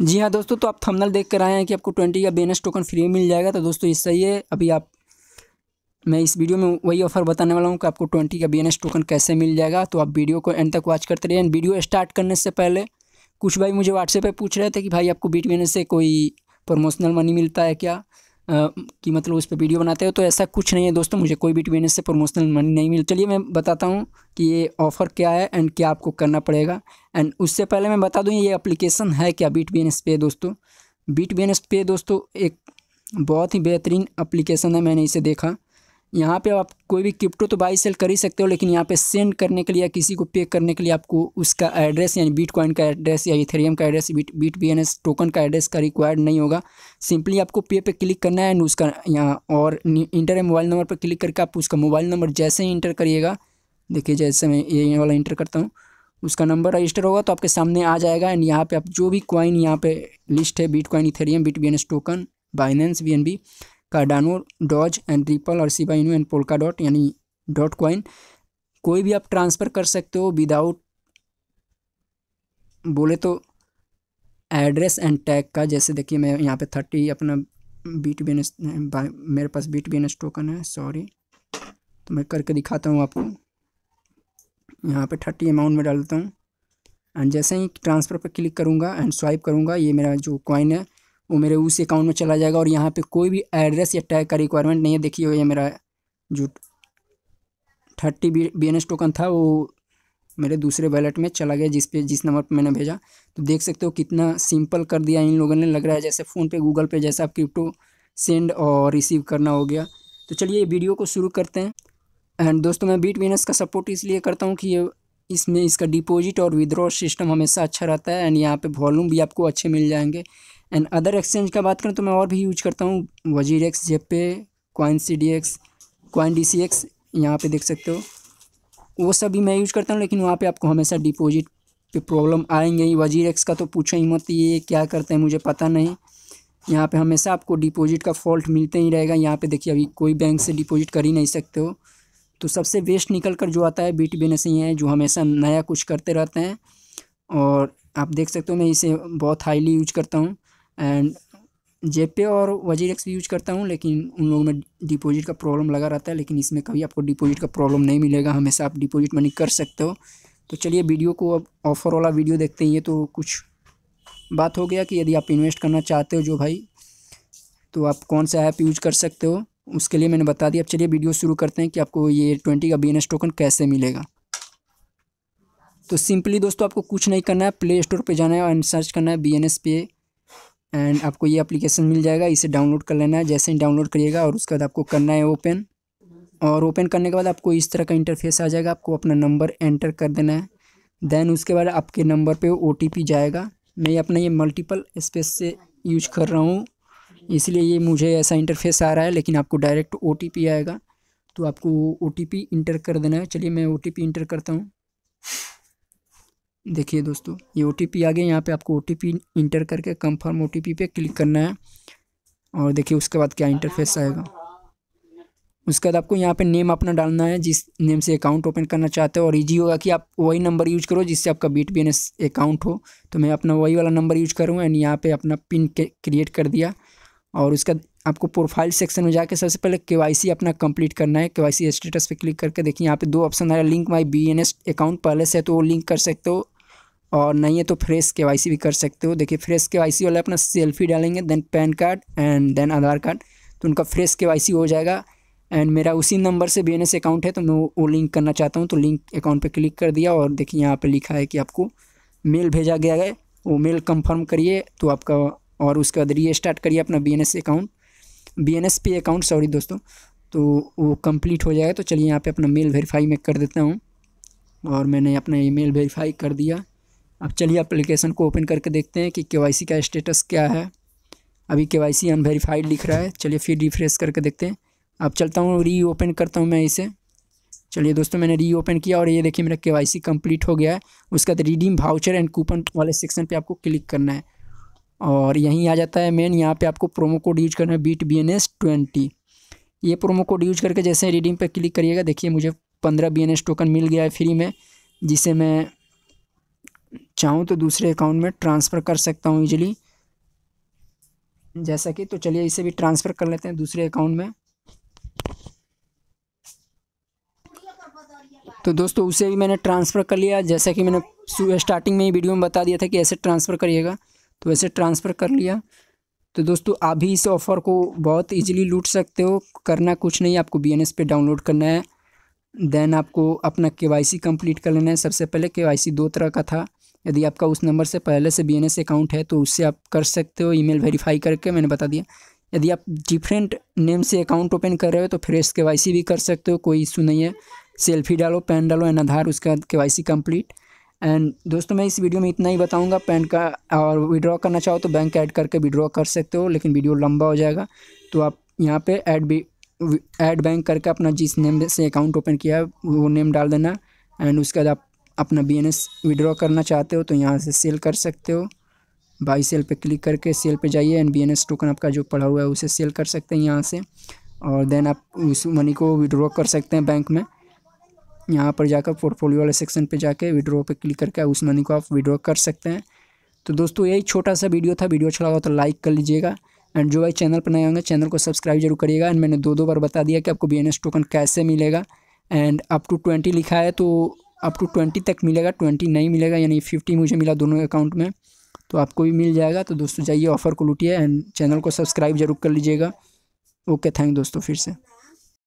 जी हाँ दोस्तों तो आप थंबनेल देख कर आए हैं कि आपको ट्वेंटी का बेनस टोकन फ्री मिल जाएगा तो दोस्तों इससे ही है अभी आप मैं इस वीडियो में वही ऑफर बताने वाला हूँ कि आपको ट्वेंटी का बी टोकन कैसे मिल जाएगा तो आप वीडियो को एंड तक वॉच करते रहिए वीडियो स्टार्ट करने से पहले कुछ भाई मुझे व्हाट्सएप पे पूछ रहे थे कि भाई आपको बीट से कोई प्रमोशनल मनी मिलता है क्या कि मतलब उस पर वीडियो बनाते हो तो ऐसा कुछ नहीं है दोस्तों मुझे कोई भी बिजनेस से प्रमोशनल मनी नहीं मिली चलिए मैं बताता हूँ कि ये ऑफ़र क्या है एंड क्या आपको करना पड़ेगा एंड उससे पहले मैं बता दूँ ये अप्लीकेशन है क्या बीट बी पे दोस्तों बीट बी पे दोस्तों एक बहुत ही बेहतरीन अप्लीकेशन है मैंने इसे देखा यहाँ पे आप कोई भी क्रिप्टो तो बाई सेल कर ही सकते हो लेकिन यहाँ पे सेंड करने के लिए या किसी को पे करने के लिए आपको उसका एड्रेस यानी बीट कॉइन का एड्रेस या इथेरियम का address bit bit B token का एड्रेस का रिक्वायर्ड नहीं होगा सिंपली आपको पे पे क्लिक करना है एंड उसका यहाँ और इंटर मोबाइल नंबर पर क्लिक करके आप उसका मोबाइल नंबर जैसे ही इंटर करिएगा देखिए जैसे मैं ये वाला इंटर करता हूँ उसका नंबर रजिस्टर होगा तो आपके सामने आ जाएगा एंड यहाँ पर आप जो भी कॉइन यहाँ पे लिस्ट है bitcoin Ethereum bit token Binance B Cardano Doge and Ripple और Shiba Inu and Polkadot यानी डॉट कॉइन कोई भी आप ट्रांसफ़र कर सकते हो विदाउट बोले तो एड्रेस एंड टैग का जैसे देखिए मैं यहाँ पे थर्टी अपना बीट बी मेरे पास बीट बी टोकन है सॉरी तो मैं करके दिखाता हूँ आपको यहाँ पे थर्टी अमाउंट में डालता हूँ एंड जैसे ही ट्रांसफ़र पर क्लिक करूँगा एंड स्वाइप करूँगा ये मेरा जो कॉइन है वो मेरे उस अकाउंट में चला जाएगा और यहाँ पे कोई भी एड्रेस या टैग का रिक्वायरमेंट नहीं है देखिए ये मेरा जो thirty B B N S token था वो मेरे दूसरे वैलेट में चला गया जिस पे जिस नंबर पे मैंने भेजा तो देख सकते हो कितना सिंपल कर दिया इन लोगों ने लग रहा है जैसे फ़ोन पे गूगल पे जैसा आप क्रिप्टो सेंड और रिसीव करना हो गया तो चलिए वीडियो को शुरू करते हैं एंड दोस्तों मैं बीट बिजनेस का सपोर्ट इसलिए करता हूँ कि ये इसमें इसका डिपॉजिट और विद्रॉ सिस्टम हमेशा अच्छा रहता है एंड यहाँ पे वॉल्यूम भी आपको अच्छे मिल जाएंगे एंड अदर एक्सचेंज का बात करें तो मैं और भी यूज करता हूँ वजीर WazirX ZebPay C D X coin D C X यहाँ पर देख सकते हो वो सब भी मैं यूज करता हूँ लेकिन वहाँ पर आपको हमेशा डिपोज़िट पे प्रॉब्लम आएंगे ही वजीर एक्स का तो पूछा ही मत ये क्या करते हैं मुझे पता नहीं यहाँ पे हमेशा आपको डिपॉजिट का फॉल्ट मिलते ही रहेगा यहाँ पे देखिए अभी कोई बैंक से डिपॉजिट कर ही नहीं सकते हो तो सबसे बेस्ट निकल कर जो आता है बीट से ही है जो हमेशा नया कुछ करते रहते हैं और आप देख सकते हो मैं इसे बहुत हाईली यूज करता हूँ एंड जेपे और वजीर एक्स भी यूज करता हूँ लेकिन उन लोगों में डिपॉजिट का प्रॉब्लम लगा रहता है लेकिन इसमें कभी आपको डिपॉजिट का प्रॉब्लम नहीं मिलेगा हमेशा आप डिपॉजिट मनी कर सकते हो तो चलिए वीडियो को अब ऑफ़र वाला वीडियो देखते हैं ये तो कुछ बात हो गया कि यदि आप इन्वेस्ट करना चाहते हो जो भाई तो आप कौन सा ऐप यूज कर सकते हो उसके लिए मैंने बता दिया अब चलिए वीडियो शुरू करते हैं कि आपको ये ट्वेंटी का बी टोकन कैसे मिलेगा तो सिंपली दोस्तों आपको कुछ नहीं करना है प्ले स्टोर पर जाना है एंड सर्च करना है B N S pay and आपको ये एप्लीकेशन मिल जाएगा इसे डाउनलोड कर लेना है जैसे ही डाउनलोड करिएगा और उसके बाद आपको करना है ओपन और ओपन करने के बाद आपको इस तरह का इंटरफेस आ जाएगा आपको अपना नंबर एंटर कर देना है देन उसके बाद आपके नंबर पे ओ जाएगा मैं अपना ये मल्टीपल स्पेस से यूज कर रहा हूँ इसलिए ये मुझे ऐसा इंटरफेस आ रहा है लेकिन आपको डायरेक्ट ओ आएगा तो आपको ओ इंटर कर देना है चलिए मैं ओ इंटर करता हूँ देखिए दोस्तों ये ओ आ गया यहाँ पे आपको ओ इंटर करके कंफर्म ओ पे क्लिक करना है और देखिए उसके बाद क्या इंटरफेस आएगा उसके बाद आपको यहाँ पे नेम अपना डालना है जिस नेम से अकाउंट ओपन करना चाहते हो और ईजी होगा कि आप वही नंबर यूज करो जिससे आपका बीट बी अकाउंट हो तो मैं अपना वही वाला नंबर यूज करूँ एंड यहाँ पे अपना पिन क्रिएट कर दिया और उसका आपको प्रोफाइल सेक्शन में जाकर सबसे पहले के अपना कंप्लीट करना है के वाई स्टेटस पे क्लिक करके देखिए यहाँ पे दो ऑप्शन आ रहा है लिंक माई बी अकाउंट पहले से तो वो लिंक कर सकते हो और नहीं है तो फ्रेश के वाई सी भी कर सकते हो देखिए फ्रेश के वाई सी वाला अपना सेल्फी डालेंगे then PAN card and then Aadhaar card तो उनका फ्रेश के वाई सी हो जाएगा एंड मेरा उसी नंबर से बी एन एस अकाउंट है तो मैं वो लिंक करना चाहता हूँ तो लिंक अकाउंट पर क्लिक कर दिया और देखिए यहाँ पर लिखा है कि आपको मेल भेजा गया है वो मेल कंफर्म करिए तो आपका और उसके बाद री स्टार्ट करिए अपना B N S account B N S pay account sorry दोस्तों तो वो कंप्लीट हो जाएगा तो चलिए यहाँ पे अपना मेल वेरीफाई मैं कर देता हूँ और मैंने अपना ईमेल वेरीफाई कर दिया अब चलिए अप्लीकेशन को ओपन करके देखते हैं कि के का स्टेटस क्या है अभी के वाई सी अनवेरीफाइड लिख रहा है चलिए फिर रिफ्रेश करके देखते हैं अब चलता हूँ री ओपन करता हूँ मैं इसे चलिए दोस्तों मैंने री ओपन किया और ये देखिए मेरा के वाई सी कम्प्लीट हो गया है उसके बाद रिडीम भाउचर एंड कूपन वाले सेक्शन पे आपको क्लिक करना है और यहीं आ जाता है मेन यहाँ पे आपको प्रोमो कोड यूज करना है beat B N S twenty ये प्रोमो कोड यूज करके जैसे रिडीम पे क्लिक करिएगा देखिए मुझे पंद्रह बी एन एस टोकन मिल गया है फ्री में जिसे मैं चाहूँ तो दूसरे अकाउंट में ट्रांसफ़र कर सकता हूँ ईजिली जैसा कि तो चलिए इसे भी ट्रांसफ़र कर लेते हैं दूसरे अकाउंट में तो दोस्तों उसे भी मैंने ट्रांसफ़र कर लिया जैसा कि मैंने स्टार्टिंग में ही वीडियो में बता दिया था कि ऐसे ट्रांसफ़र करिएगा तो वैसे ट्रांसफ़र कर लिया तो दोस्तों आप भी इस ऑफ़र को बहुत इजीली लूट सकते हो करना कुछ नहीं आपको बी एन एस पे डाउनलोड करना है देन आपको अपना के वाई सी कम्प्लीट कर लेना है सबसे पहले के वाई सी दो तरह का था यदि आपका उस नंबर से पहले से बी अकाउंट है तो उससे आप कर सकते हो ईमेल वेरीफाई करके मैंने बता दिया यदि आप डिफरेंट नेम से अकाउंट ओपन कर रहे हो तो फ्रेश के वाई भी कर सकते हो कोई इशू नहीं है सेल्फी डालो पैन डालो एंड आधार उसके बाद के वाई सी कम्प्लीट एंड दोस्तों मैं इस वीडियो में इतना ही बताऊंगा पैन का और विड्रॉ करना चाहो तो बैंक ऐड करके विड्रॉ कर सकते हो लेकिन वीडियो लंबा हो जाएगा तो आप यहाँ पे ऐड भी ऐड बैंक करके अपना जिस नेम से अकाउंट ओपन किया है वो नेम डाल देना एंड उसके बाद आप अपना एस विड्रॉ करना चाहते हो तो यहाँ से सेल कर सकते हो बाई सेल पे क्लिक करके सेल पे जाइए एंड बी टोकन आपका जो पड़ा हुआ है उसे सेल कर सकते हैं यहाँ से और देन आप उस मनी को विड्रॉ कर सकते हैं बैंक में यहाँ पर जाकर पोर्टफोलियो वाले सेक्शन पे जाके विड्रॉ पे क्लिक करके उस मनी को आप विड्रॉ कर सकते हैं तो दोस्तों यही छोटा सा वीडियो था वीडियो अच्छा लगा तो लाइक कर लीजिएगा एंड जो भाई चैनल पर नए होंगे चैनल को सब्सक्राइब जरूर करिएगा एंड मैंने दो दो बार बता दिया कि आपको बी टोकन कैसे मिलेगा एंड अप टू ट्वेंटी लिखा है तो अप टू ट्वेंटी तक मिलेगा ट्वेंटी नहीं मिलेगा यानी फिफ्टी मुझे मिला दोनों अकाउंट में तो आपको भी मिल जाएगा तो दोस्तों जाइए ऑफ़र को लूटिए एंड चैनल को सब्सक्राइब जरूर कर लीजिएगा ओके थैंक दोस्तों फिर से